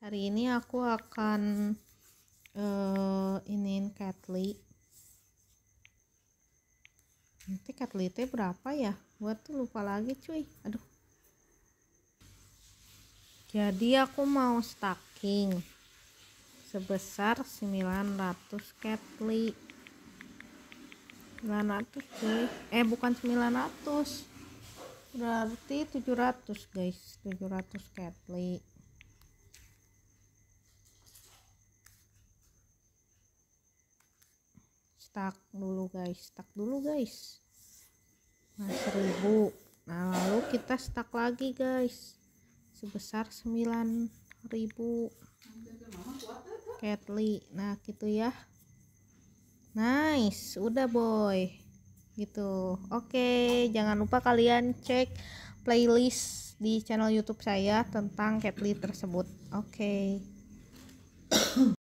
hari ini aku akan uh, iniin Catly nanti Catly teh berapa ya gua tuh lupa lagi cuy aduh jadi aku mau stacking sebesar 900 Catly 900 cuy eh bukan 900 berarti 700 guys 700 Catly stuck dulu guys stuck dulu guys nah 1000 nah lalu kita stuck lagi guys sebesar ribu, Catly nah gitu ya nice udah boy gitu oke okay, jangan lupa kalian cek playlist di channel youtube saya tentang Catly tersebut oke okay.